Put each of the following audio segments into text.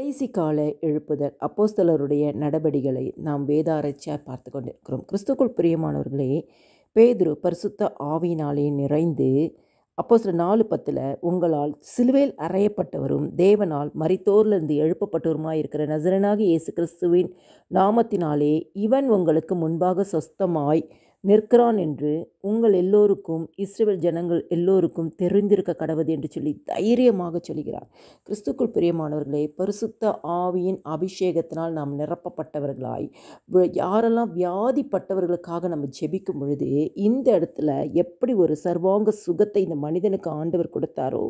தேசிகாலை எழுப்புதல் அப்போஸ்தலருடைய நடபடிகளை நாம் வேதாராய்ச்சியார் பார்த்து கொண்டிருக்கிறோம் கிறிஸ்துக்குள் பிரியமானவர்களே பேதுரு பரிசுத்த ஆவியினாலே நிறைந்து அப்போ சில நாலு பத்தில் உங்களால் சிலுவையில் அறையப்பட்டவரும் தேவனால் மறித்தோர்லேருந்து எழுப்பப்பட்டவருமாய் இருக்கிற நசரனாகி இயேசு கிறிஸ்துவின் நாமத்தினாலே இவன் உங்களுக்கு முன்பாக சொஸ்தமாய் நிற்கிறான் என்று உங்கள் எல்லோருக்கும் இஸ்ரேல் ஜனங்கள் எல்லோருக்கும் தெரிந்திருக்க கடவுது என்று சொல்லி தைரியமாக சொல்கிறார் கிறிஸ்துக்குள் பிரியமானவர்களே பரிசுத்த ஆவியின் அபிஷேகத்தினால் நாம் நிரப்பப்பட்டவர்களாய் யாரெல்லாம் வியாதிப்பட்டவர்களுக்காக நம்ம ஜெபிக்கும் பொழுது இந்த இடத்துல எப்படி ஒரு சர்வாங்க சுகத்தை இந்த மனிதனுக்கு ஆண்டவர் கொடுத்தாரோ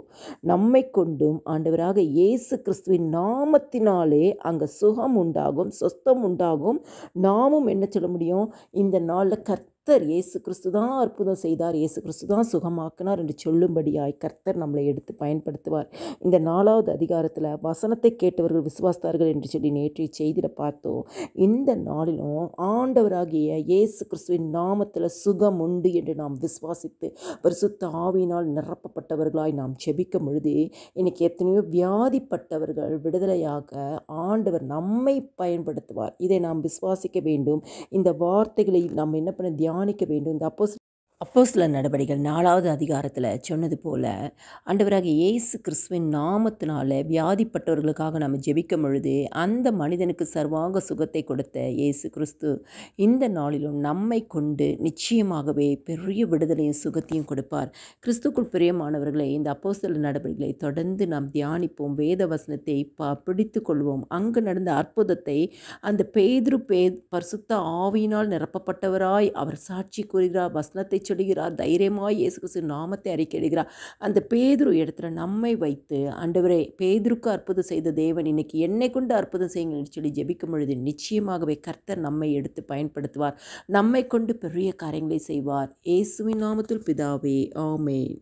நம்மை கொண்டும் ஆண்டவராக இயேசு கிறிஸ்துவின் நாமத்தினாலே அங்கே சுகம் உண்டாகும் சொஸ்தம் உண்டாகும் நாமும் என்ன சொல்ல முடியும் இந்த நாளில் கர்த்த கர்த்தர் இயேசு கிறிஸ்து தான் அற்புதம் செய்தார் இயேசு கிறிஸ்து தான் சுகமாக்கினார் என்று சொல்லும்படியாய் கர்த்தர் நம்மளை எடுத்து பயன்படுத்துவார் இந்த நாலாவது அதிகாரத்தில் வசனத்தை கேட்டவர்கள் விசுவாசித்தார்கள் என்று சொல்லி நேற்றைய செய்தியில் பார்த்தோம் இந்த நாளிலும் ஆண்டவராகிய இயேசு கிறிஸ்துவின் நாமத்தில் சுகம் உண்டு என்று நாம் விசுவாசித்து பரிசுத்த ஆவியினால் நிரப்பப்பட்டவர்களாய் நாம் செபிக்கும் பொழுது இன்னைக்கு எத்தனையோ வியாதிப்பட்டவர்கள் விடுதலையாக ஆண்டவர் நம்மை பயன்படுத்துவார் இதை நாம் விசுவாசிக்க வேண்டும் இந்த வார்த்தைகளை நாம் என்ன பண்ண தியானம் கவனிக்க வேண்டும் இந்த அப்போஸ் அப்போஸ்ல நடவடிக்கைகள் நாலாவது அதிகாரத்தில் சொன்னது போல் அண்டவராக இயேசு கிறிஸ்துவின் நாமத்தினால வியாதிப்பட்டவர்களுக்காக நம்ம ஜெபிக்கும் பொழுது அந்த மனிதனுக்கு சர்வாங்க சுகத்தை கொடுத்த இயேசு கிறிஸ்து இந்த நாளிலும் நம்மை கொண்டு நிச்சயமாகவே பெரிய விடுதலையும் சுகத்தையும் கொடுப்பார் கிறிஸ்துக்குள் பிரியமானவர்களை இந்த அப்போஸ்தல நடவடிக்கைகளை தொடர்ந்து நாம் தியானிப்போம் வேத வசனத்தை ப பிடித்து கொள்வோம் அங்கு நடந்த அற்புதத்தை அந்த பேதுரு பே பரிசுத்த ஆவியினால் நிரப்பப்பட்டவராய் அவர் சாட்சி கூறுகிறார் வசனத்தை சொல்லுகிறார் தைரியமாக இயேசு கிறிஸ்து நாமத்தை அறிக்கையிடுகிறார் அந்த பேதுரு இடத்துல நம்மை வைத்து ஆண்டவரே பேதுருக்கு அற்புதம் செய்த தேவன் இன்னைக்கு என்னை கொண்டு அற்புதம் செய்யுங்கன்னு சொல்லி ஜெபிக்கும் பொழுது நிச்சயமாகவே கர்த்தர் நம்மை எடுத்து பயன்படுத்துவார் நம்மை கொண்டு பெரிய காரியங்களை செய்வார் இயேசுவின் நாமத்தில் பிதாவே ஆமேன்